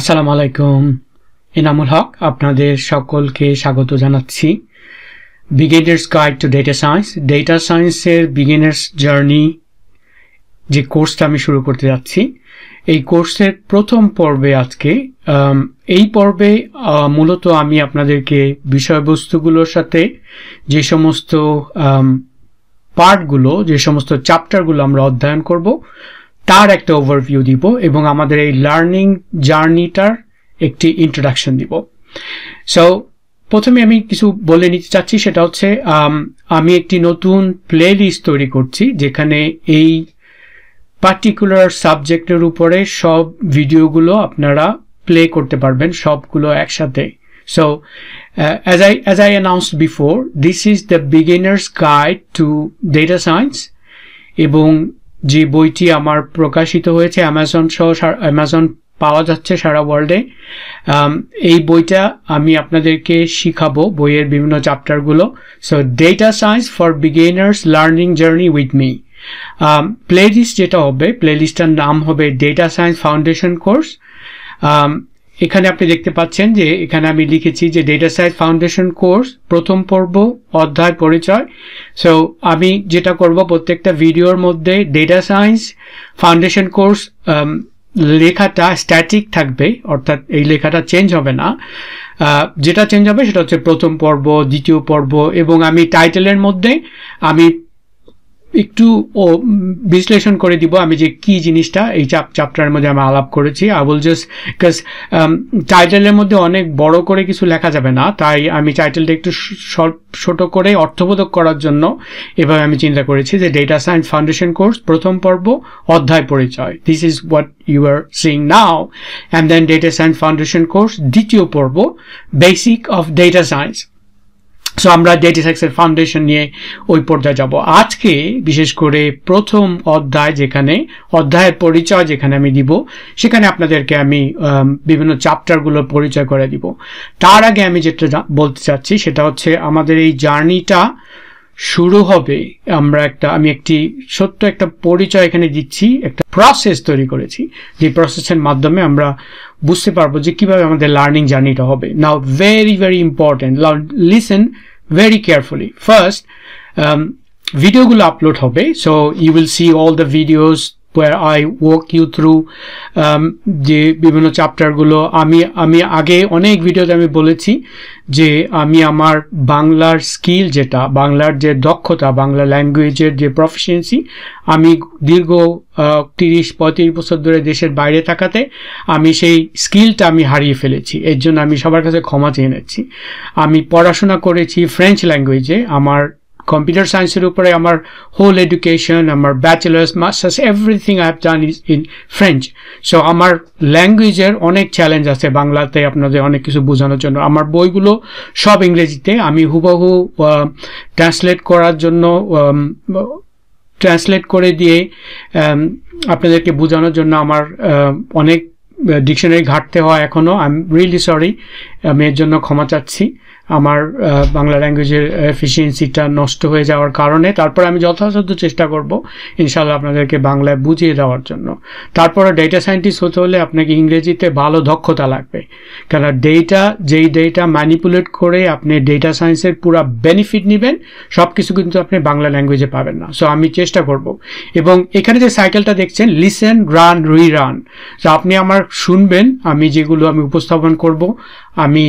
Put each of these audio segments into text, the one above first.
আসসালামু আলাইকুম ইনামুল হক আপনাদের সকলকে স্বাগত জানাচ্ছি beginners guide to data science data সায়েন্সের বিগিনার্স জার্নি যে কোর্সটা আমি শুরু করতে যাচ্ছি এই কোর্সের প্রথম পর্বে আজকে এই পর্বে মূলত আমি আপনাদেরকে বিষয়বস্তুগুলোর সাথে যে সমস্ত পার্টগুলো যে সমস্ত চ্যাপ্টারগুলো আমরা অধ্যয়ন করব তার একটা ওভারভিউ দিব এবং আমাদের এই লার্নিং জার্নিটার একটি ইন্ট্রোডাকশন দিব সো প্রথমে আমি কিছু বলে নিতে চাচ্ছি সেটা হচ্ছে আমি একটি নতুন প্লে লিস্ট তৈরি করছি যেখানে এই পার্টিকুলার সাবজেক্টের উপরে সব ভিডিওগুলো আপনারা প্লে করতে পারবেন সবগুলো একসাথে so as I as I announce before this is the beginners guide to data science এবং যে বইটি আমার প্রকাশিত হয়েছে অ্যামাজন সহ অ্যামাজন পাওয়া যাচ্ছে সারা ওয়ার্ল্ডে এই বইটা আমি আপনাদেরকে শিখাবো বইয়ের বিভিন্ন চ্যাপ্টারগুলো so data science for beginners learning journey with me list যেটা হবে লিস্টটার নাম হবে ডেটা সায়েন্স ফাউন্ডেশন কোর্স এখানে আপনি দেখতে পাচ্ছেন যে এখানে আমি লিখেছি যে ডেটা সাইন্স ফাউন্ডেশন কোর্স প্রথম পর্ব অধ্যায় পরিচয় সো আমি যেটা করব প্রত্যেকটা ভিডিওর মধ্যে ডেটা সায়েন্স ফাউন্ডেশন কোর্স লেখাটা স্ট্যাটিক থাকবে অর্থাৎ এই লেখাটা চেঞ্জ হবে না যেটা চেঞ্জ হবে সেটা হচ্ছে প্রথম পর্ব দ্বিতীয় পর্ব এবং আমি টাইটেলের মধ্যে আমি একটু ও বিশ্লেষণ করে দিব আমি যে কি জিনিসটা এই চাপ চ্যাপ্টারের মধ্যে আমি আলাপ করেছি আই উইল জাস্ট বিকজ টাইটেলের মধ্যে অনেক বড় করে কিছু লেখা যাবে না তাই আমি টাইটেলটা একটু ছোট করে অর্থবোধক করার জন্য এভাবে আমি চিন্তা করেছি যে ডেটা সায়েন্স ফাউন্ডেশন কোর্স প্রথম পর্ব অধ্যায় পরিচয় this is what you are seeing now and then data science foundation course দ্বিতীয় পর্ব basic of data science so আমরা ডেটা সাইন্সের ফাউন্ডেশন নিয়ে ওই পর্যায়ে যাব আজকে বিশেষ করে প্রথম অধ্যায় যেখানে অধ্যায়ের পরিচয় যেখানে আমি দিব সেখানে আপনাদেরকে আমি বিভিন্ন চ্যাপ্টারগুলোর পরিচয় করে দিব তার আগে আমি যেটা বলতে চাচ্ছি সেটা হচ্ছে আমাদের এই জার্নিটা শুরু হবে আমরা একটা আমি একটি সত্য একটা পরিচয় এখানে দিচ্ছি একটা প্রসেস তৈরি করেছি যে প্রসেসের মাধ্যমে আমরা বুঝতে পারবো যে কিভাবে আমাদের লার্নিং জার্নিটা হবে now very very important listen very carefully first ভিডিওগুলো আপলোড হবে so you will see all the videos where I walk you through um, যে বিভিন্ন চ্যাপ্টারগুলো আমি আমি আগে অনেক ভিডিওতে আমি বলেছি যে আমি আমার বাংলার স্কিল যেটা বাংলার যে দক্ষতা বাংলা ল্যাঙ্গুয়েজের যে প্রফিসিয়েন্সি আমি দীর্ঘ তিরিশ পঁয়ত্রিশ বছর ধরে দেশের বাইরে থাকাতে আমি সেই স্কিলটা আমি হারিয়ে ফেলেছি এর জন্য আমি সবার কাছে ক্ষমা চেয়ে নিচ্ছি আমি পড়াশোনা করেছি ফ্রেঞ্চ ল্যাঙ্গুয়েজে আমার কম্পিউটার সায়েন্সের উপরে আমার হোল এডুকেশন আমার bachelors masters everything I have done is in French so আমার ল্যাঙ্গুয়েজের অনেক চ্যালেঞ্জ আছে বাংলাতে আপনাদের অনেক কিছু বোঝানোর জন্য আমার বইগুলো সব ইংরেজিতে আমি হুবহু ট্রান্সলেট করার জন্য ট্রান্সলেট করে দিয়ে আপনাদেরকে বোঝানোর জন্য আমার অনেক ডিকশনারি ঘাটতে হয় এখনও আই এম রিয়েলি সরি আমি এর জন্য ক্ষমা চাচ্ছি আমার বাংলা ল্যাঙ্গুয়েজের এফিসিয়েন্সিটা নষ্ট হয়ে যাওয়ার কারণে তারপর আমি যথাযথ চেষ্টা করব ইনশাল্লাহ আপনাদেরকে বাংলায় বুঝিয়ে দেওয়ার জন্য তারপরে ডেটা সায়েন্টিস্ট হতে হলে আপনাকে ইংরেজিতে ভালো দক্ষতা লাগবে কেন ডেটা যেই ডেটা ম্যানিপুলেট করে আপনি ডেটা সায়েন্সের পুরো বেনিফিট নেবেন সব কিছু কিন্তু আপনি বাংলা ল্যাঙ্গুয়েজে পাবেন না সো আমি চেষ্টা করব এবং এখানে যে সাইকেলটা দেখছেন লিসেন রান রি রান তো আপনি আমার শুনবেন আমি যেগুলো আমি উপস্থাপন করব আমি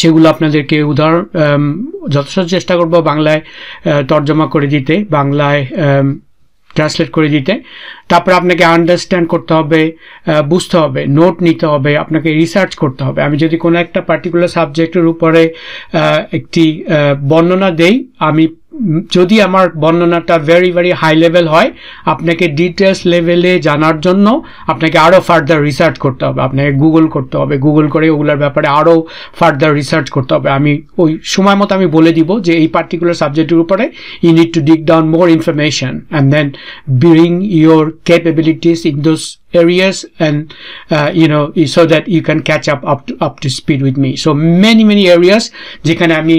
সেগুলো আপনাদেরকে উদার যথেষ্ট চেষ্টা করব বাংলায় তর্জমা করে দিতে বাংলায় ট্রান্সলেট করে দিতে তারপর আপনাকে আন্ডারস্ট্যান্ড করতে হবে বুঝতে হবে নোট নিতে হবে আপনাকে রিসার্চ করতে হবে আমি যদি কোনো একটা পার্টিকুলার সাবজেক্টের উপরে একটি বর্ণনা দেই আমি যদি আমার বর্ণনাটা ভেরি ভেরি হাই লেভেল হয় আপনাকে ডিটেলস লেভেলে জানার জন্য আপনাকে আরও ফার্দার রিসার্চ করতে হবে আপনাকে গুগল করতে হবে গুগল করে ওগুলোর ব্যাপারে আরও ফার্দার রিসার্চ করতে হবে আমি ওই সময় মতো আমি বলে দিব যে এই পার্টিকুলার সাবজেক্টের উপরে you need to dig down more information and then bring your capabilities in those areas and uh, you know so that you can catch up up to, up to speed with me so many many areas যেখানে আমি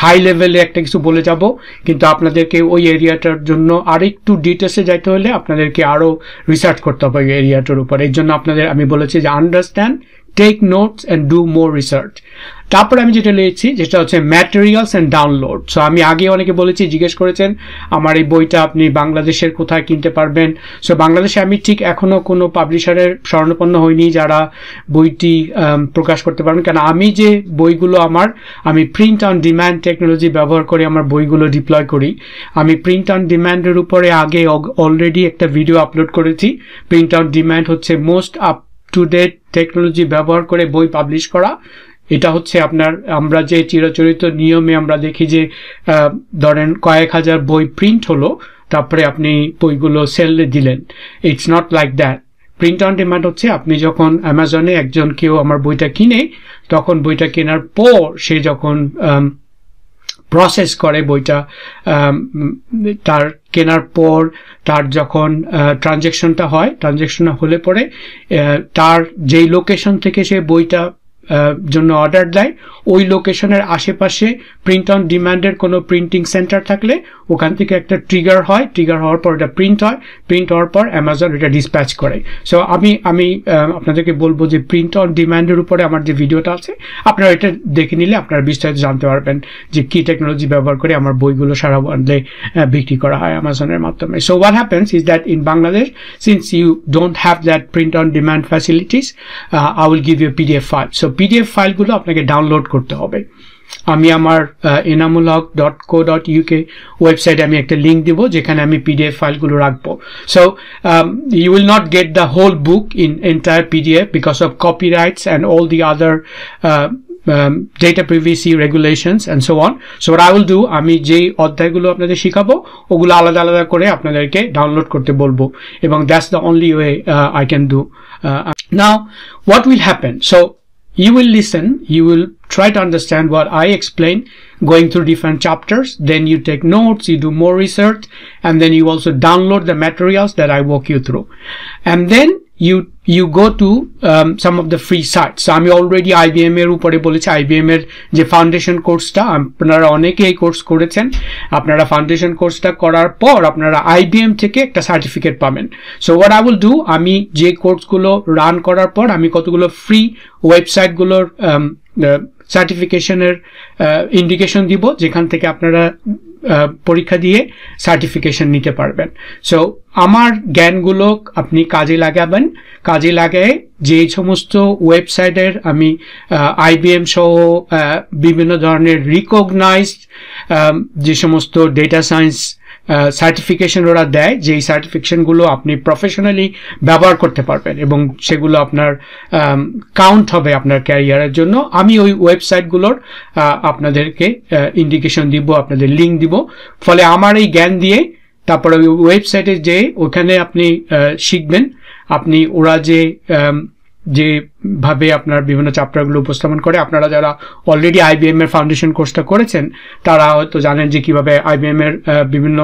high um, লেভেলে একটা কিছু বলে যাব কিন্তু আপনাদেরকে ওই এরিয়াটার জন্য আরেকটু ডিটেলসে যাইতে হলে আপনাদেরকে আরও রিসার্চ করতে হবে ওই এরিয়াটার উপর এর জন্য আপনাদের আমি বলেছি যে understand take notes and do more research তারপর আমি যেটা লিখেছি যেটা হচ্ছে ম্যাটেরিয়ালস অ্যান্ড ডাউনলোড সো আমি আগে অনেকে বলেছি জিজ্ঞেস করেছেন আমার এই বইটা আপনি বাংলাদেশের কোথায় কিনতে পারবেন সো বাংলাদেশে আমি ঠিক এখনও কোনো পাবলিশারের স্বর্ণপন্ন হয়নি যারা বইটি প্রকাশ করতে পারবেন কারণ আমি যে বইগুলো আমার আমি প্রিন্ট অন ডিম্যান্ড টেকনোলজি ব্যবহার করে আমার বইগুলো ডিপ্লয় করি আমি প্রিন্ট অন ডিম্যান্ডের উপরে আগে অলরেডি একটা ভিডিও আপলোড করেছি প্রিন্ট অন ডিম্যান্ড হচ্ছে most up to date technology ব্যবহার করে বই পাবলিশ করা এটা হচ্ছে আপনার আমরা যে চিরাচরিত নিয়মে আমরা দেখি যে ধরেন কয়েক হাজার বই প্রিন্ট হলো তারপরে আপনি বইগুলো সেলে দিলেন it's not like that print on demand হচ্ছে আপনি যখন অ্যামাজনে একজন কেউ আমার বইটা কিনে তখন বইটা কেনার পর সে যখন প্রসেস করে বইটা তার কেনার পর তার যখন ট্রানজ্যাকশনটা হয় ট্রানজ্যাকশন হলে পরে তার যেই লোকেশন থেকে সে বইটা জন্য অর্ডার্লাই ওই লোকেশনের আশেপাশে প্রিন্ট অন ডিমান্ড এর কোন প্রিন্টিং সেন্টার থাকলে ওখান থেকে একটা 트리গার হয় 트리গার হওয়ার পর দা প্রিন্ট হয় প্রিন্ট হওয়ার পর Amazon এটা ডিসপ্যাচ করে সো আমি আমি আপনাদেরকে বলবো যে প্রিন্ট অন ডিমান্ড এর উপরে আমার যে ভিডিওটা আছে আপনারা এটা দেখে নিলে আপনারা বিস্তারিত জানতে পারবেন যে কি টেকনোলজি ব্যবহার করে আমার বইগুলো সারা বিশ্বে বিক্রি করা হয় Amazon এর মাধ্যমে so what happens is that in Bangladesh since you don't have that print on demand facilities i will give you pdf file so PDF ফাইলগুলো আপনাকে ডাউনলোড করতে হবে আমি আমার এনামুলক ডট কো ডট ইউকে ওয়েবসাইটে আমি একটা লিঙ্ক দেবো যেখানে আমি পিডিএফ ফাইলগুলো রাখবো so you will not get the whole book in entire PDF because of copyrights and all the other data privacy regulations and so on so So what do আমি যেই অধ্যায়গুলো আপনাদের শেখাবো ওগুলো আলাদা আলাদা করে আপনাদেরকে ডাউনলোড করতে বলবো এবং that's the only way I can do now what will happen so you will listen, you will try to understand what I explain, going through different chapters, then you take notes, you do more research, and then you also download the materials that I walk you through. And then you you go to um, some of the free sites আমি already IBM এর উপরে বলেছি IBM এর যে foundation কোর্সটা আপনারা অনেকে এই কোর্স করেছেন আপনারা ফাউন্ডেশন কোর্সটা করার পর আপনারা আইবিএম থেকে একটা সার্টিফিকেট পাবেন so what I will do আমি যে কোর্সগুলো রান করার পর আমি কতগুলো ফ্রি ওয়েবসাইটগুলোর সার্টিফিকেশনের ইন্ডিকেশন দিব যেখান থেকে আপনারা পরীক্ষা দিয়ে সার্টিফিকেশন নিতে পারবেন সো আমার জ্ঞানগুলো আপনি কাজে লাগাবেন কাজে লাগায় যে সমস্ত ওয়েবসাইটের আমি আইবিএম সহ বিভিন্ন ধরনের রিকগনাইজড যে সমস্ত ডেটা সায়েন্স সার্টিফিকেশন ওরা দেয় যেই সার্টিফিকেশনগুলো আপনি প্রফেশনালি ব্যবহার করতে পারবেন এবং সেগুলো আপনার কাউন্ট হবে আপনার ক্যারিয়ারের জন্য আমি ওই ওয়েবসাইটগুলোর আপনাদেরকে ইন্ডিকেশন দিব আপনাদের লিঙ্ক দিব ফলে আমার এই জ্ঞান দিয়ে তারপরে ওই ওয়েবসাইটে যে ওখানে আপনি শিখবেন আপনি ওরা যে যে ভাবে আপনার বিভিন্ন চ্যাপ্টারগুলো উপস্থাপন করে আপনারা যারা অলরেডি আইবিএম এর ফাউন্ডেশন কোর্সটা করেছেন তারা হয়তো জানেন যে কিভাবে আইবিএম এর বিভিন্ন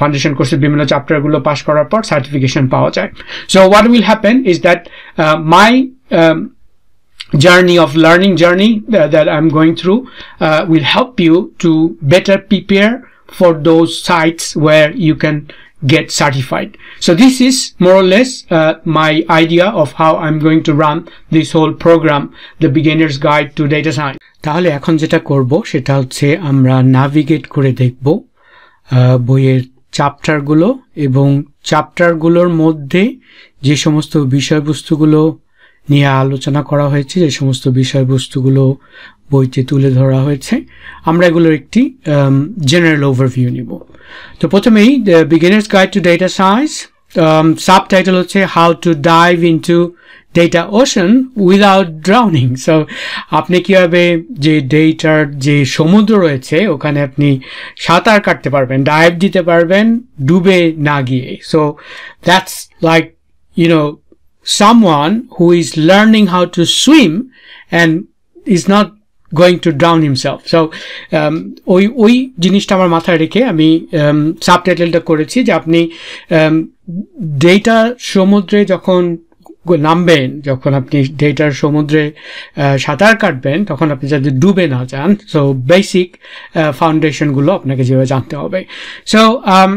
ফাউন্ডেশন কোর্সের বিভিন্ন চ্যাপ্টারগুলো পাস করার পর সার্টিফিকেশন পাওয়া যায় so what will happen is that my journey of learning journey that, that I'm going through uh, will help you to better prepare for those sites where you can get certified. So this is more or less uh, my idea of how I'm going to run this whole program, the beginner's guide to data science. তাহলে এখন যেটা করব সেটা হচ্ছে আমরা navigate করে দেখব বইয়ের চ্যাপ্টারগুলো এবং চ্যাপ্টারগুলোর মধ্যে যে সমস্ত বিষয়বস্তুগুলো নিয়ে আলোচনা করা হয়েছে যে সমস্ত বিষয়বস্তুগুলো বইতে তুলে ধরা হয়েছে আমরা এগুলোর একটি জেনারেল ওভারভিউ নিব তো প্রথমেই beginners guide to data science subtitle হচ্ছে how to dive to data ocean without drowning so আপনি কীভাবে যে ডেটার যে সমুদ্র রয়েছে ওখানে আপনি সাঁতার কাটতে পারবেন ডাইভ দিতে পারবেন ডুবে না গিয়ে so that's like you know someone who is learning how to swim and is not going to drown himself so ওই ওই জিনিসটা আমার মাথায় রেখে আমি সাব um, টাইটেলটা করেছি যে আপনি ডেটা um, সমুদ্রে যখন নামবেন যখন আপনি ডেটার সমুদ্রে সাঁতার কাটবেন তখন আপনি যাতে ডুবে না যান সো বেসিক ফাউন্ডেশনগুলো আপনাকে যেভাবে জানতে হবে so um,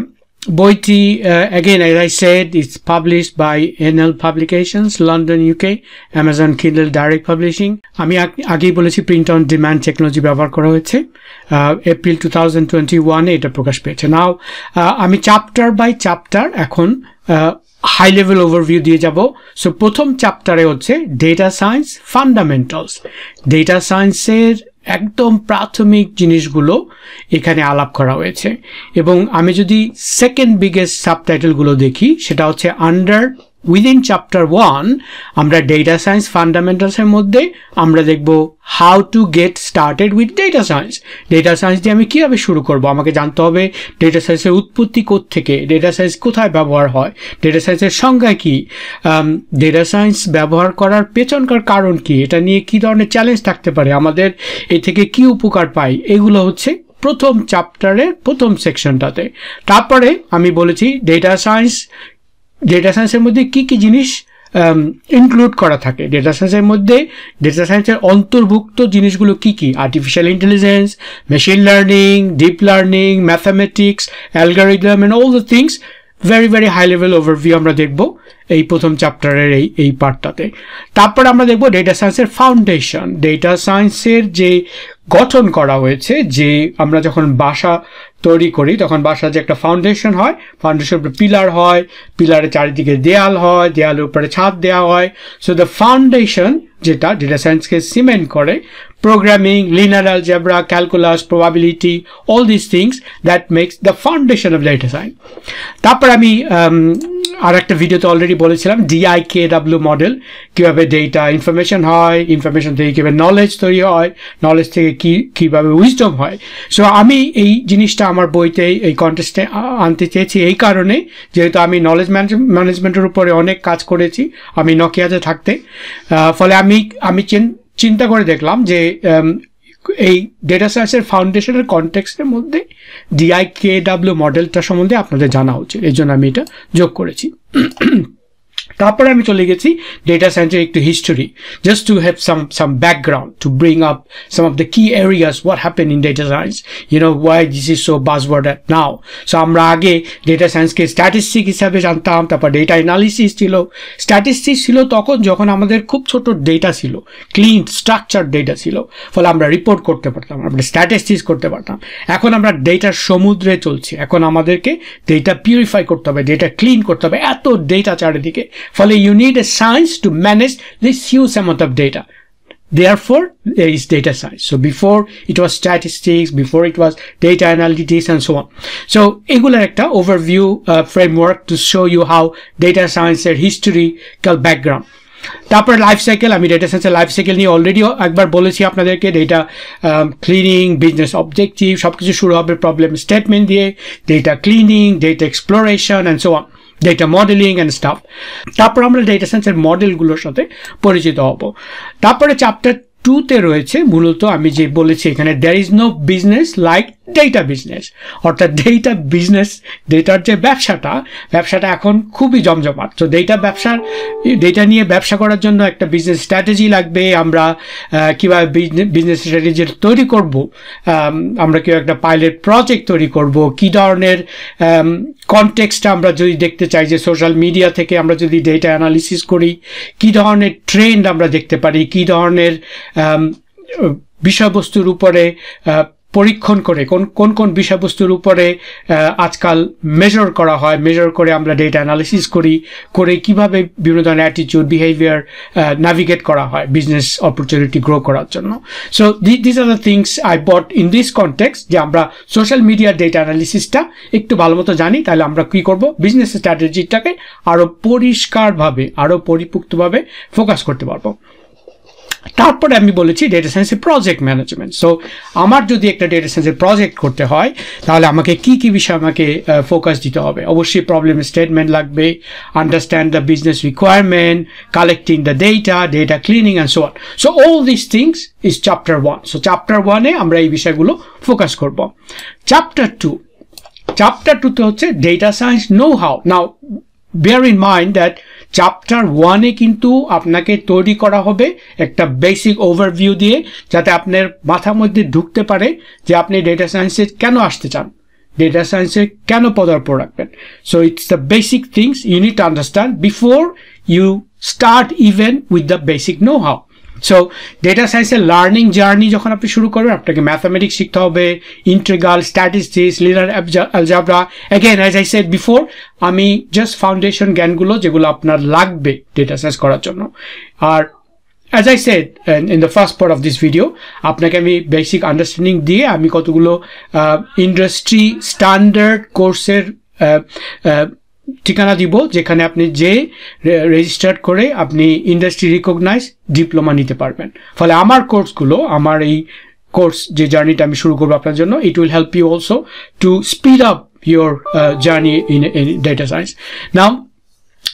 Boiti, uh, again, as I said, it's published by NL Publications, London, UK, Amazon Kindle Direct Publishing. আমি আগেই বলেছি প্রিন্ট অন ডিম্যান্ড টেকনোলজি ব্যবহার করা হয়েছে এপ্রিল টু থাউজেন্ড টোয়েন্টি ওয়ানে এটা প্রকাশ পেয়েছে নাও আমি চ্যাপ্টার বাই চ্যাপ্টার এখন হাই লেভেল ওভারভিউ দিয়ে যাব সো প্রথম চ্যাপ্টারে হচ্ছে ডেটা সায়েন্স ফান্ডামেন্টালস ডেটা সায়েন্সের একদম প্রাথমিক জিনিসগুলো এখানে আলাপ করা হয়েছে এবং আমি যদি সেকেন্ড বিগেস্ট সাবটাইটেলগুলো দেখি সেটা হচ্ছে আন্ডার উইদিন চ্যাপ্টার ওয়ান আমরা ডেটা সায়েন্স ফান্ডামেন্টালসের মধ্যে আমরা দেখব how to get started with data science data science দিয়ে আমি কীভাবে শুরু করব আমাকে জানতে হবে ডেটা সায়েন্সের উৎপত্তি থেকে ডেটা সায়েন্স কোথায় ব্যবহার হয় ডেটা সায়েন্সের সংজ্ঞা কী ডেটা সায়েন্স ব্যবহার করার পেছনকার কারণ কি এটা নিয়ে কী ধরনের চ্যালেঞ্জ থাকতে পারে আমাদের এ থেকে কি উপকার পাই এগুলো হচ্ছে প্রথম চ্যাপ্টারের প্রথম সেকশনটাতে তারপরে আমি বলেছি ডেটা সায়েন্স ডেটা সায়েন্সের মধ্যে কি কি জিনিস ইনক্লুড um, করা থাকে ডেটা সায়েন্সের মধ্যে ডেটা সায়েন্সের অন্তর্ভুক্ত জিনিসগুলো কি কি artificial intelligence machine learning deep learning mathematics algorithm and all the things very very high level overview আমরা দেখব এই প্রথম চ্যাপ্টারের এই এই পার্টটাতে তারপর আমরা দেখব ডেটা সায়েন্সের ফাউন্ডেশন ডেটা সায়েন্সের যে গঠন করা হয়েছে যে আমরা যখন বাসা তৈরি করি তখন বাসার যে একটা ফাউন্ডেশন হয় ফাউন্ডেশন উপরে পিলার হয় পিলারের চারিদিকে দেয়াল হয় দেয়ালের উপরে ছাদ দেওয়া হয় সো দ্য ফাউন্ডেশন যেটা ডেটা সায়েন্সকে সিমেন্ট করে programming linear algebra calculus probability all this things that makes the foundation of data science তারপর আমি আর একটা ভিডিওতে অলরেডি বলেছিলাম ডিআই কে ডাব্লিউ মডেল কীভাবে ডেটা ইনফরমেশন হয় ইনফরমেশন থেকে কীভাবে নলেজ তৈরি হয় নলেজ থেকে কী কীভাবে উইজডম হয় সো আমি এই জিনিসটা আমার বইতে এই কন্টেস্টে আনতে চেয়েছি এই কারণে যেহেতু আমি নলেজ ম্যানেজমেন্টের উপরে অনেক কাজ করেছি আমি নকিয়াতে থাকতে ফলে আমি আমি আমি চিন্তা করে দেখলাম যে এই ডেটা সায়েন্সের ফাউন্ডেশনের কনটেক্সটের মধ্যে ডিআই কে ডাব্লিউ মডেলটা সম্বন্ধে আপনাদের জানা উচিত এই জন্য আমি এটা যোগ করেছি তারপরে আমি চলে গেছি ডেটা সায়েন্সের একটু history just to have some some background to bring up some of the key areas what happen in data science you know why this is so word at now so আমরা আগে data সায়েন্সকে statistic হিসাবে জানতাম তারপর data analysis ছিল statistic ছিল তখন যখন আমাদের খুব ছোট ডেটা ছিল ক্লিন স্ট্রাকচার ডেটা ছিল ফলে আমরা রিপোর্ট করতে পারতাম আমরা স্ট্যাটিস্টিক করতে পারতাম এখন আমরা ডেটার সমুদ্রে চলছি এখন আমাদেরকে ডেটা পিউরিফাই করতে হবে ডেটা ক্লিন করতে হবে এত ডেটা চারিদিকে Finally, You need a science to manage this huge amount of data. Therefore, there is data science. So before it was statistics, before it was data analytics and so on. So এগুলার একটা overview uh, framework to show you how data science and historical background. তারপর life cycle আমি data সায়েন্সের life cycle নিয়ে already একবার বলেছি আপনাদেরকে data cleaning business objective সব কিছু শুরু হবে প্রবলেম স্টেটমেন্ট দিয়ে data cleaning data exploration and so on data modelling and stuff তারপর আমরা ডেটা সায়েন্সের মডেলগুলোর সাথে পরিচিত হব তারপরে চ্যাপ্টার টুতে রয়েছে মূলত আমি যে বলেছি এখানে there is no business like data business অর্থাৎ ডেটা বিজনেস ডেটার যে ব্যবসাটা ব্যবসাটা এখন খুবই জমজমাট তো ডেটা ব্যবসার ডেটা নিয়ে ব্যবসা করার জন্য একটা বিজনেস স্ট্র্যাটেজি লাগবে আমরা কীভাবে বিজনেস স্ট্র্যাটেজি তৈরি করব আমরা কেউ একটা পাইলট প্রজেক্ট তৈরি করব কি ধরনের কনটেক্সটা আমরা যদি দেখতে চাই যে সোশ্যাল মিডিয়া থেকে আমরা যদি ডেটা অ্যানালিসিস করি কি ধরনের ট্রেন্ড আমরা দেখতে পারি কি ধরনের বিষয়বস্তুর উপরে পরীক্ষণ করে কোন কোন কোন বিষয়বস্তুর উপরে আজকাল মেজর করা হয় মেজর করে আমরা ডেটা অ্যানালিসিস করি করে কিভাবে বিভিন্ন ধরনের অ্যাটিটিউড বিহেভিয়ার নাভিগেট করা হয় বিজনেস অপরচুনিটি গ্রো করার জন্য so this are the things I bought in this context যে আমরা সোশ্যাল মিডিয়ার ডেটা অ্যানালিসিসটা একটু ভালো মতো জানি তাহলে আমরা কী করবো বিজনেস স্ট্র্যাটেজিটাকে আরও পরিষ্কারভাবে আরও পরিপুক্তভাবে ফোকাস করতে পারবো তারপরে আমি বলেছি ডেটা সায়েন্সের প্রজেক্ট ম্যানেজমেন্ট সো আমার যদি একটা ডেটা সায়েন্সের প্রজেক্ট করতে হয় তাহলে আমাকে কি কি বিষয়ে আমাকে ফোকাস দিতে হবে অবশ্যই প্রবলেম স্টেটমেন্ট লাগবে understand the business requirement collecting the data data cleaning and so on so all this things is chapter one so chapter ওয়ানে আমরা এই বিষয়গুলো ফোকাস করব চ্যাপ্টার টু চ্যাপ্টার টুতে হচ্ছে data science know how now bear in mind that chapter ওয়ানে কিন্তু আপনাকে তৈরি করা হবে একটা বেসিক ওভারভিউ দিয়ে যাতে আপনার মাথার মধ্যে ঢুকতে পারে যে আপনি ডেটা সায়েন্সে কেন আসতে চান ডেটা সায়েন্সে কেন পদার্পণ রাখবেন so it's the basic things you need understand before you start even with the basic know how so data সায়েন্সের লার্নিং জার্নি যখন আপনি শুরু করবেন আপনাকে ম্যাথামেটিক্স শিখতে হবে integral statistics linear algebra again as I said before আমি just foundation জ্ঞানগুলো যেগুলো আপনার লাগবে ডেটা সায়েন্স করার জন্য আর as I said in the first part of this video আপনাকে আমি বেসিক আন্ডারস্ট্যান্ডিং দিয়ে আমি কতগুলো ইন্ডাস্ট্রি স্ট্যান্ডার্ড কোর্সের ঠিকানা দিব যেখানে আপনি যে রেজিস্টার করে আপনি ইন্ডাস্ট্রি রিকগনাইজ ডিপ্লোমা নিতে পারবেন ফলে আমার কোর্সগুলো আমার এই কোর্স যে জার্নিটা আমি শুরু করবো আপনার জন্য it will help you also to speed up your journey in data science now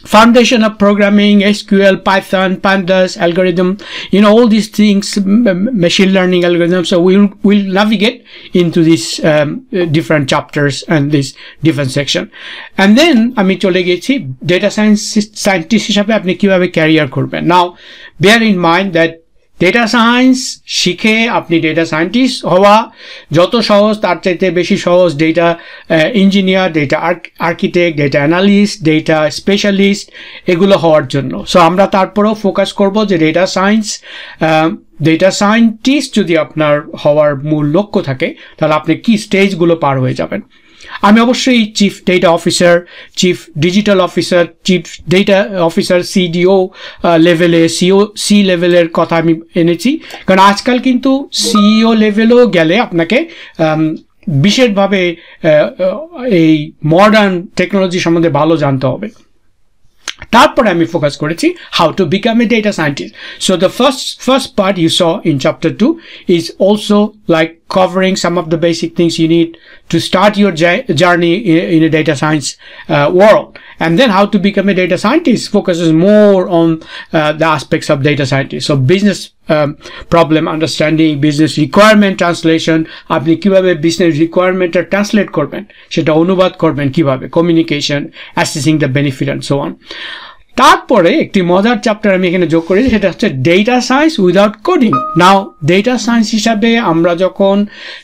foundation of programming, SQL, Python, Pandas, algorithm, you know, all these things, machine learning algorithms. So we'll, we'll navigate into these um, uh, different chapters and this different section. And then আমি চলে data science scientist, scientist হিসাবে আপনি career? Career করবেন now, bear in mind that. Data science শিখে আপনি data scientist হওয়া যত সহজ তার চাইতে বেশি সহজ data engineer data architect data analyst data specialist এগুলো হওয়ার জন্য সো আমরা তারপরেও ফোকাস করব যে ডেটা সায়েন্স ডেটা সায়েন্টিস্ট যদি আপনার হওয়ার মূল লক্ষ্য থাকে তাহলে আপনি কি স্টেজগুলো পার হয়ে যাবেন আমি অবশ্যই chief data officer chief digital officer chief data officer CDO লেভেলে সিও সি লেভেলের কথা আমি এনেছি কারণ আজকাল কিন্তু সিইও e লেভেলেও গেলে আপনাকে বিশেষভাবে এই মডার্ন টেকনোলজি সম্বন্ধে ভালো জানতে হবে তারপরে আমি ফোকাস করেছি how to become a data scientist so the first first part you saw in chapter two is also like covering some of the basic things you need to start your journey in a data science uh, world. And then how to become a data scientist focuses more on uh, the aspects of data scientist. So business um, problem understanding, business requirement translation, আপনি business requirement রিকোয়ারমেন্টটা translate করবেন সেটা অনুবাদ করবেন কিভাবে communication, assessing the benefit, and so on. তারপরে একটি মজার চ্যাপ্টার আমি এখানে যোগ করেছি সেটা হচ্ছে data science without coding now data science হিসাবে আমরা যখন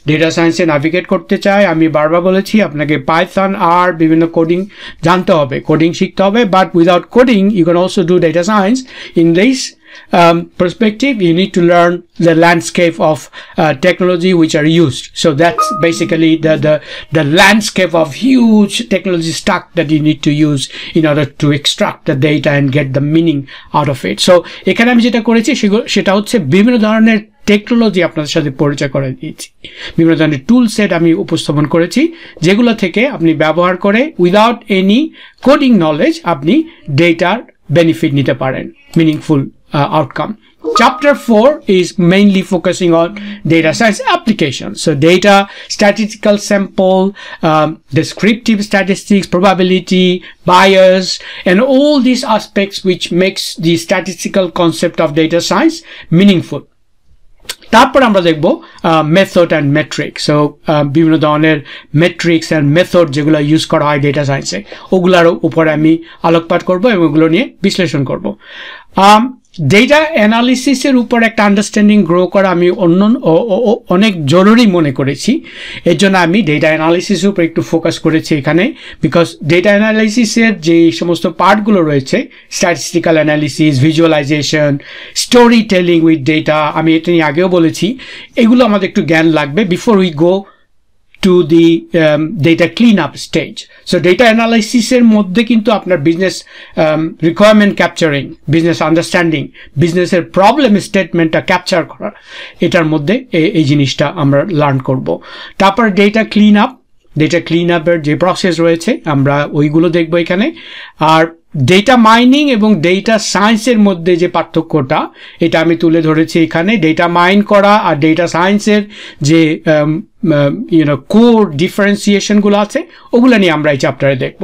ডেটা সায়েন্সে নাভিগেট করতে চাই আমি বারবার বলেছি আপনাকে পাইথন আর বিভিন্ন কোডিং জানতে হবে কোডিং শিখতে হবে but without coding you can also do data science in this um, perspective, you need to learn the landscape of uh, technology which are used. So that's basically the, the, the landscape of huge technology stack that you need to use in order to extract the data and get the meaning out of it. So এখানে আমি যেটা করেছি সেটা হচ্ছে বিভিন্ন ধরনের technology আপনাদের সাথে পরিচয় করে দিয়েছি বিভিন্ন ধরনের টুল সেট আমি উপস্থাপন করেছি যেগুলো থেকে আপনি ব্যবহার করে উইদাউট এনি কোডিং নলেজ আপনি ডেটার বেনিফিট নিতে পারেন meaningful uh, outcome. Chapter 4 is mainly focusing on data science applications. So data, statistical sample, um, descriptive statistics, probability, bias, and all these aspects which makes the statistical concept of data science meaningful. তারপর আমরা দেখব method and metric so বিভিন্ন ধরনের metrics and method যেগুলো use করা হয় data সায়েন্সে ওগুলোর উপরে আমি আলোকপাত করব এবং ওগুলো নিয়ে বিশ্লেষণ করব um, ডেটা অ্যানালিসিসের উপর একটা আন্ডারস্ট্যান্ডিং গ্রো করা আমি অন্য অনেক জরুরি মনে করেছি এর জন্য আমি ডেটা অ্যানালিসিসের উপর একটু ফোকাস করেছি এখানে বিকজ ডেটা অ্যানালিসিসের যে সমস্ত পার্টগুলো রয়েছে statistical analysis visualization story telling with data আমি এটা নিয়ে আগেও বলেছি এগুলো আমাদের একটু জ্ঞান লাগবে before we go to the um, data cleanup stage. So data analysis এর মধ্যে কিন্তু আপনার business requirement capturing business understanding বিজনেসের প্রবলেম স্টেটমেন্টটা ক্যাপচার করা এটার মধ্যে এই জিনিসটা আমরা লার্ন করব তারপর data clean up data clean আপের যে প্রসেস রয়েছে আমরা ওইগুলো দেখব এখানে আর ডেটা মাইনিং এবং ডেটা সায়েন্সের মধ্যে যে পার্থক্যটা এটা আমি তুলে ধরেছি এখানে ডেটা মাইন করা আর ডেটা সায়েন্সের যে um, ইউনো কোর ডিফারেন্সিয়েশনগুলো আছে ওগুলো নিয়ে আমরা এই চ্যাপ্টারে দেখব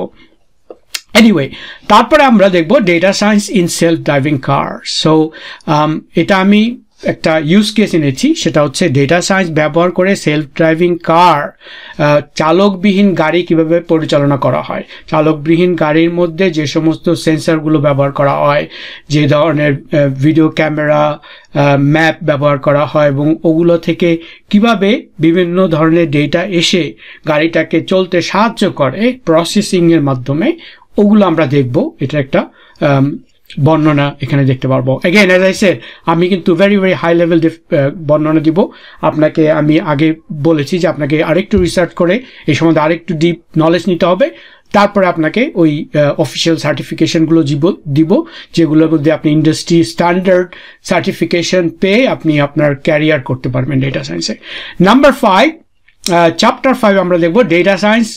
এনিওয়ে তারপরে আমরা দেখব data science in self driving car so এটা আমি একটা ইউজ কেস এনেছি সেটা হচ্ছে ডেটা সায়েন্স ব্যবহার করে সেলফ ড্রাইভিং কার চালকবিহীন গাড়ি কিভাবে পরিচালনা করা হয় চালকবিহীন গাড়ির মধ্যে যে সমস্ত সেন্সারগুলো ব্যবহার করা হয় যে ধরনের ভিডিও ক্যামেরা ম্যাপ ব্যবহার করা হয় এবং ওগুলো থেকে কিভাবে বিভিন্ন ধরনের ডেটা এসে গাড়িটাকে চলতে সাহায্য করে প্রসেসিংয়ের মাধ্যমে ওগুলো আমরা দেখব এটা একটা বর্ণনা এখানে দেখতে পারবো এগেন এজ আই সেড আমি কিন্তু ভেরি ভেরি হাই লেভেল বর্ণনা দিব আপনাকে আমি আগে বলেছি যে আপনাকে আরেকটু রিসার্চ করে এই সম্বন্ধে আরেকটু ডিপ নলেজ নিতে হবে তারপরে আপনাকে ওই অফিসিয়াল সার্টিফিকেশনগুলো দিব দিব যেগুলোর মধ্যে আপনি ইন্ডাস্ট্রি স্ট্যান্ডার্ড সার্টিফিকেশন পেয়ে আপনি আপনার ক্যারিয়ার করতে পারবেন ডেটা সায়েন্সে নাম্বার ফাইভ চ্যাপ্টার ফাইভ আমরা দেখব data science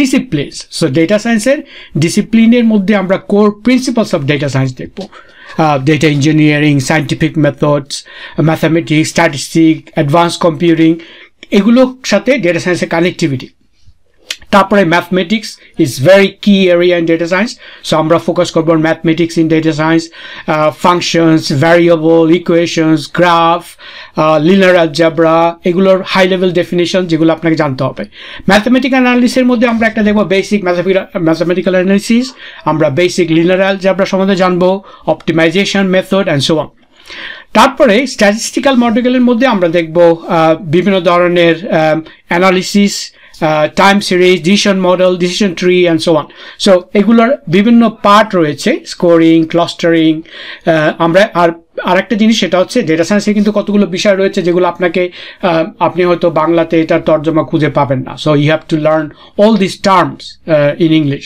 disciplines so data সায়েন্সের ডিসিপ্লিনের মধ্যে আমরা core principles of data science দেখব data engineering scientific methods mathematics statistic advance computing এগুলোর সাথে ডেটা সায়েন্সের কানেক্টিভিটি তারপরে mathematics is very key area in data science so আমরা ফোকাস করব mathematics in data science functions variable equations graph linear algebra এগুলোর high level definition যেগুলো আপনাকে জানতে হবে ম্যাথমেটিক্যাল অ্যানালিসের মধ্যে আমরা একটা দেখব বেসিক ম্যাথামেটিক্যাল অ্যানালিসিস আমরা বেসিক লিনার অ্যালজাবরা সম্বন্ধে জানবো optimization method and so on তারপরে স্ট্যাটিস্টিক্যাল মডিউলের মধ্যে আমরা দেখব বিভিন্ন ধরনের analysis time series decision model decision tree and so on so এগুলোর বিভিন্ন পার্ট রয়েছে স্কোরিং ক্লাস্টারিং আমরা আর আরেকটা জিনিস সেটা হচ্ছে ডেটা সায়েন্সের কিন্তু কতগুলো বিষয় রয়েছে যেগুলো আপনাকে আপনি হয়তো বাংলাতে এটার তর্জমা খুঁজে পাবেন না so you have to learn all this terms in English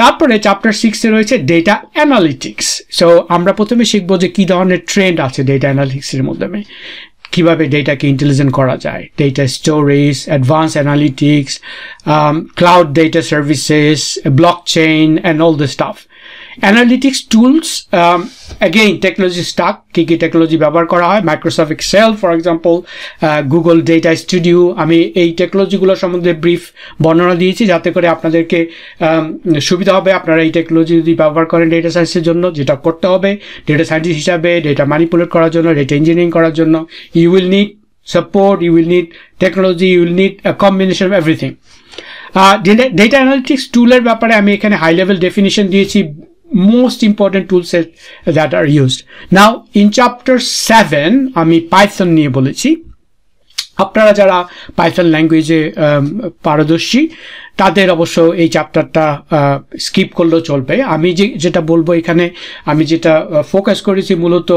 তারপরে চ্যাপ্টার সিক্সে রয়েছে ডেটা অ্যানালিটিক্স সো আমরা প্রথমে শিখবো যে কী ধরনের ট্রেন্ড আছে ডেটা অ্যানালিটিক্সের মাধ্যমে কিভাবে ডেটাকে ইন্টেলিজেন্ট করা যায় data storage advance analytics cloud data services blockchain and all the stuff analytics tools again technology stack কী কী টেকনোলজি ব্যবহার করা হয় Microsoft Excel for example Google data studio আমি এই টেকনোলজিগুলো সম্বন্ধে ব্রিফ বর্ণনা দিয়েছি যাতে করে আপনাদেরকে um, সুবিধা হবে আপনারা এই টেকনোলজি যদি ব্যবহার করেন ডেটা সায়েন্সের জন্য যেটা করতে হবে ডেটা সায়েন্টিস্ট হিসাবে ডেটা ম্যানিপুলেট করার জন্য ডেটা ইঞ্জিনিয়ারিং করার জন্য you will need support you will need technology you will need a everything data analytics টুলের ব্যাপারে আমি এখানে হাই লেভেল ডেফিনিশন দিয়েছি most important tool set that are used now in chapter seven আমি Python নিয়ে বলেছি আপনারা যারা পাইথন ল্যাঙ্গুয়েজে পারদর্শী তাদের অবশ্য এই চ্যাপ্টারটা স্কিপ করলেও চলবে আমি যে যেটা বলবো এখানে আমি যেটা ফোকাস করেছি মূলত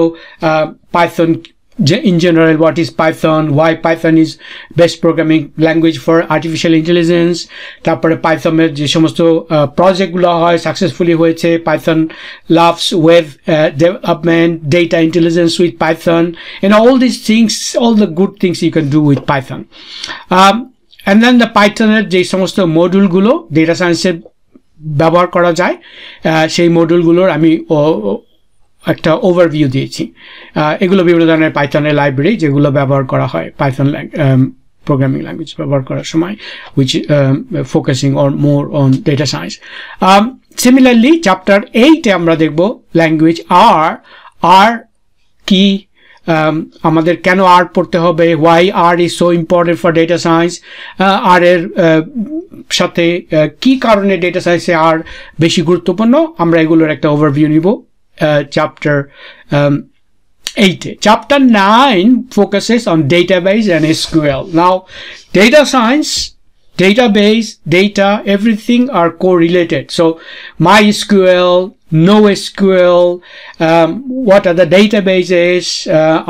Python in general what is python why python is best programming language for artificial intelligence তারপরে পাইথনের যে সমস্ত প্রজেক্টগুলো হয় সাকসেসফুলি হয়েছে Python loves web development data intelligence with Python and all this things all the good things you can do with Python and then the পাইথনের যে সমস্ত মডিউলগুলো ডেটা সায়েন্সের ব্যবহার করা যায় সেই মডিউলগুলোর আমি একটা ওভারভিউ দিয়েছি এগুলো বিভিন্ন ধরনের পাইথনের লাইব্রেরি যেগুলো ব্যবহার করা হয় পাইথন প্রোগ্রামিং ল্যাঙ্গুয়েজ ব্যবহার করার সময় which focusing on more on data science similarly chapter এইটে আমরা দেখব ল্যাঙ্গুয়েজ আর আর কি আমাদের কেন আর পড়তে হবে why R is so important for data science R এর সাথে কি কারণে ডেটা সায়েন্সে আর বেশি গুরুত্বপূর্ণ আমরা এগুলোর একটা ওভারভিউ নিব Uh, chapter um, 80. Chapter 9 focuses on database and SQL. Now, data science, database, data, everything are correlated. So MySQL, NoSQL what are the databases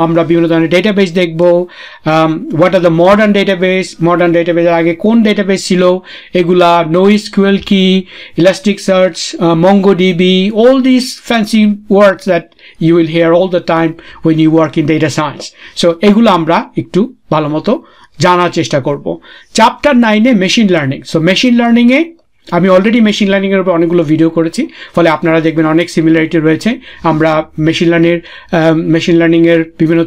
আমরা বিভিন্ন ধরনের ডেটাবেস দেখব what are the modern database modern ডেটাবেজের আগে কোন database ছিল এগুলা NoSQL কি Elasticsearch MongoDB all this fancy words that you will hear all the time when you work in data science so এগুলো আমরা একটু ভালো মতো জানার চেষ্টা করব চ্যাপ্টার নাইনে মেশিন লার্নিং সো মেশিন লার্নিংয়ে আমি অলরেডি মেশিন লার্নিংয়ের উপর অনেকগুলো ভিডিও করেছি ফলে আপনারা দেখবেন অনেক সিমিলারিটি রয়েছে আমরা মেশিন লার্নিংয়ের মেশিন লার্নিংয়ের বিভিন্ন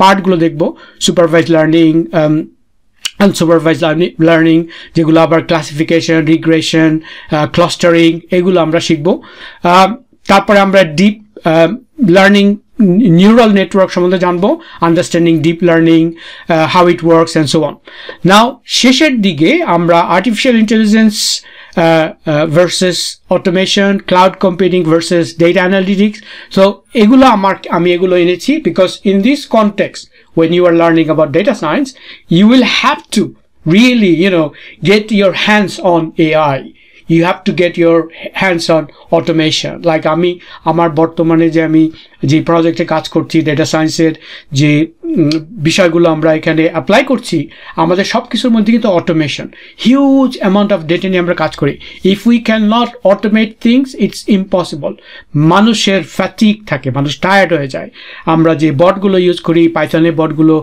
পার্টগুলো দেখব সুপারভাইজ লার্নিং আনসুপারভাইজ লার্নিং যেগুলো আবার ক্লাসিফিকেশন রিগ্রেশন ক্লাস্টারিং এগুলো আমরা শিখব তারপরে আমরা deep learning um, neural network সম্বন্ধে জানবো understanding deep learning how it works and so on now শেষের দিকে আমরা artificial intelligence versus automation cloud computing versus data analytics so এগুলো আমার আমি এগুলো এনেছি because in this context when you are learning about data science you will have to really, you know, get your hands on AI. You have to get your hands on automation like আমি আমার বর্তমানে যে আমি যে প্রজেক্টে কাজ করছি data সায়েন্সের যে বিষয়গুলো আমরা এখানে অ্যাপ্লাই করছি আমাদের সব কিছুর মধ্যে কিন্তু automation huge amount of data নিয়ে আমরা কাজ করি if we can not automate things it's impossible মানুষের ফ্যাটিক থাকে মানুষ টায়ার্ড হয়ে যায় আমরা যে বটগুলো ইউজ করি পাইথনের বটগুলো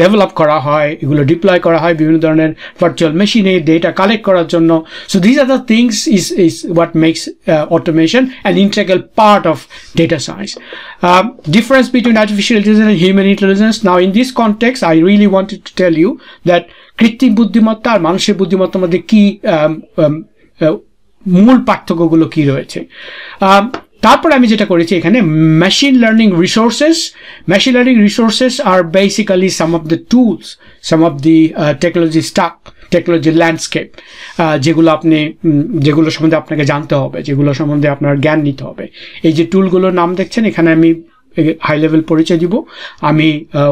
ডেভেলপ করা হয় এগুলো ডিপ্লয় করা হয় বিভিন্ন ধরনের ভার্চুয়াল মেশিনে ডেটা কালেক্ট করার জন্য so this these are the things is, is what makes uh, automation an integral part of data science. Uh, difference between artificial intelligence and human intelligence. Now, in this context, I really wanted to tell you that কৃত্রিম বুদ্ধিমত্তা আর মানুষের বুদ্ধিমত্তার মধ্যে কি মূল পার্থক্যগুলো কি রয়েছে তারপর আমি যেটা করেছি এখানে machine learning resources machine learning resources আর basically some of the tools some of the technology stack technology landscape যেগুলো আপনি যেগুলো সম্বন্ধে আপনাকে জানতে হবে যেগুলো সম্বন্ধে আপনার জ্ঞান নিতে হবে এই যে টুলগুলোর নাম দেখছেন এখানে আমি হাই লেভেল পরিচয় দিব আমি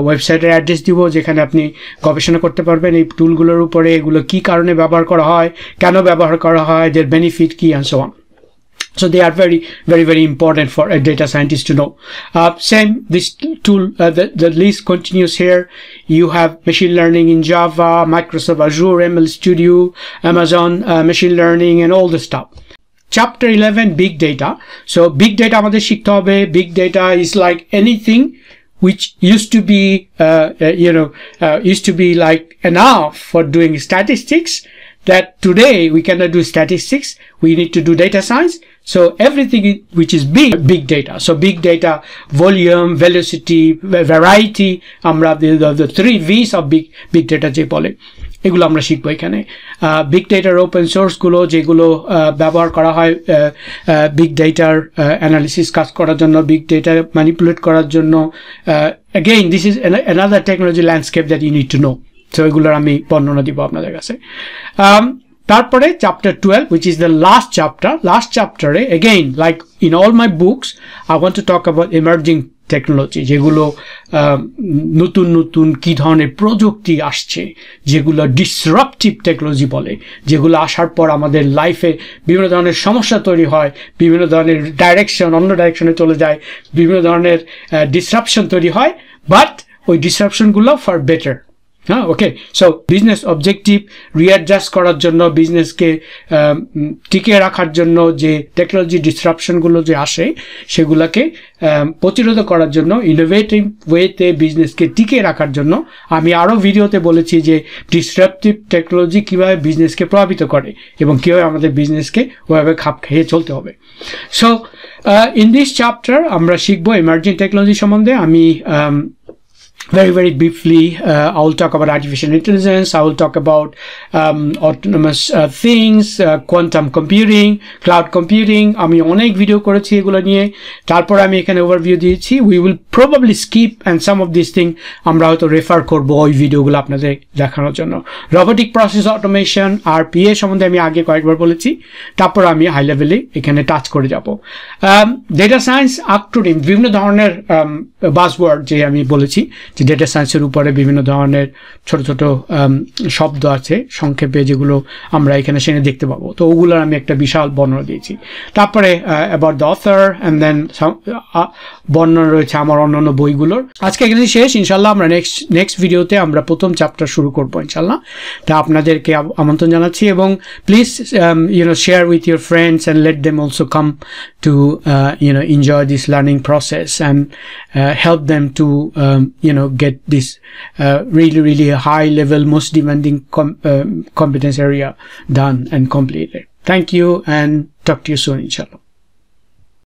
ওয়েবসাইটের অ্যাড্রেস দিব যেখানে আপনি গবেষণা করতে পারবেন এই টুলগুলোর উপরে এগুলো কি কারণে ব্যবহার করা হয় কেন ব্যবহার করা হয় এদের বেনিফিট কী and so So they are very, very, very important for a data scientist to know. Uh, same, this tool, uh, the, the list continues here. You have machine learning in Java, Microsoft Azure, ML Studio, Amazon uh, machine learning and all the stuff. Chapter 11, big data. So big data আমাদের শিখতে হবে big data is like anything which used to be, uh, uh, you know, uh, used to be like enough for doing statistics that today we cannot do statistics. We need to do data science So everything which is big, big data. So big data, volume, velocity, variety, আমরা the three V's of big, big data যে বলে এগুলো আমরা শিখবো এখানে big ডেটার open সোর্সগুলো যেগুলো ব্যবহার করা হয় বিগ ডেটার অ্যানালিসিস কাজ করার জন্য বিগ ডেটা ম্যানিপুলেট করার জন্য again this is another technology landscape that you need to know so এগুলোর আমি বর্ণনা দিব আপনাদের কাছে তারপরে chapter twelve which is the last chapter last চ্যাপ্টারে again like in all my books I want to talk about emerging technology যেগুলো নতুন নতুন কি ধরনের প্রযুক্তি আসছে যেগুলো ডিসরাপটিভ টেকনোলজি বলে যেগুলো আসার পর আমাদের লাইফে বিভিন্ন ধরনের সমস্যা তৈরি হয় বিভিন্ন ধরনের ডাইরেকশন অন্য ডাইরেকশনে চলে যায় বিভিন্ন ধরনের ডিসরাপশন তৈরি হয় বাট ওই ডিসরাপশনগুলো ফর বেটার হ্যাঁ okay so business objective readjust করার জন্য বিজনেসকে um, টিকে রাখার জন্য যে টেকনোলজি ডিসরাপশনগুলো যে আসে সেগুলোকে um, প্রতিরোধ করার জন্য ইনোভেটিভ ওয়েতে বিজনেসকে টিকে রাখার জন্য আমি আরও ভিডিওতে বলেছি যে ডিসরাপটিভ টেকনোলজি কীভাবে বিজনেসকে প্রভাবিত করে এবং কীভাবে আমাদের বিজনেসকে ওভাবে খাপ খেয়ে চলতে হবে সো ইন দিস চ্যাপ্টার আমরা শিখবো এমার্জিং টেকনোলজি সম্বন্ধে আমি um, very very briefly uh, i will talk about artificial intelligence i will talk about um, autonomous uh, things uh, quantum computing cloud computing ami onek video korechi egulo niye tarpor ami ekhane overview diyechi we will probably skip and some of these things. thing amra hoyto refer korbo oi video gulo apnader dekhanor jonno robotic process automation rpa shomonde ami age koyekbar bolechi tarpor ami high level e ekhane touch kore jabo um, data science acronym bibhinno dhoroner um, buzzword je ami bolechi যে data সায়েন্সের উপরে বিভিন্ন ধরনের ছোট ছোট শব্দ আছে সংক্ষেপে যেগুলো আমরা এখানে সেখানে দেখতে পাবো তো ওগুলোর আমি একটা বিশাল বর্ণনা দিয়েছি তারপরে about the author and then বর্ণনা রয়েছে আমার অন্যান্য বইগুলোর আজকে এখানে শেষ ইনশাল্লাহ আমরা নেক্সট নেক্সট ভিডিওতে আমরা প্রথম চ্যাপ্টার শুরু করবো ইনশাল্লাহ তা আপনাদেরকে আমন্ত্রণ জানাচ্ছি এবং please you know share with your friends and let them also come to you know enjoy this learning process and help them to you know know get this uh, really really high level most demanding com um, competence area done and completed thank you and talk to you soon inshallah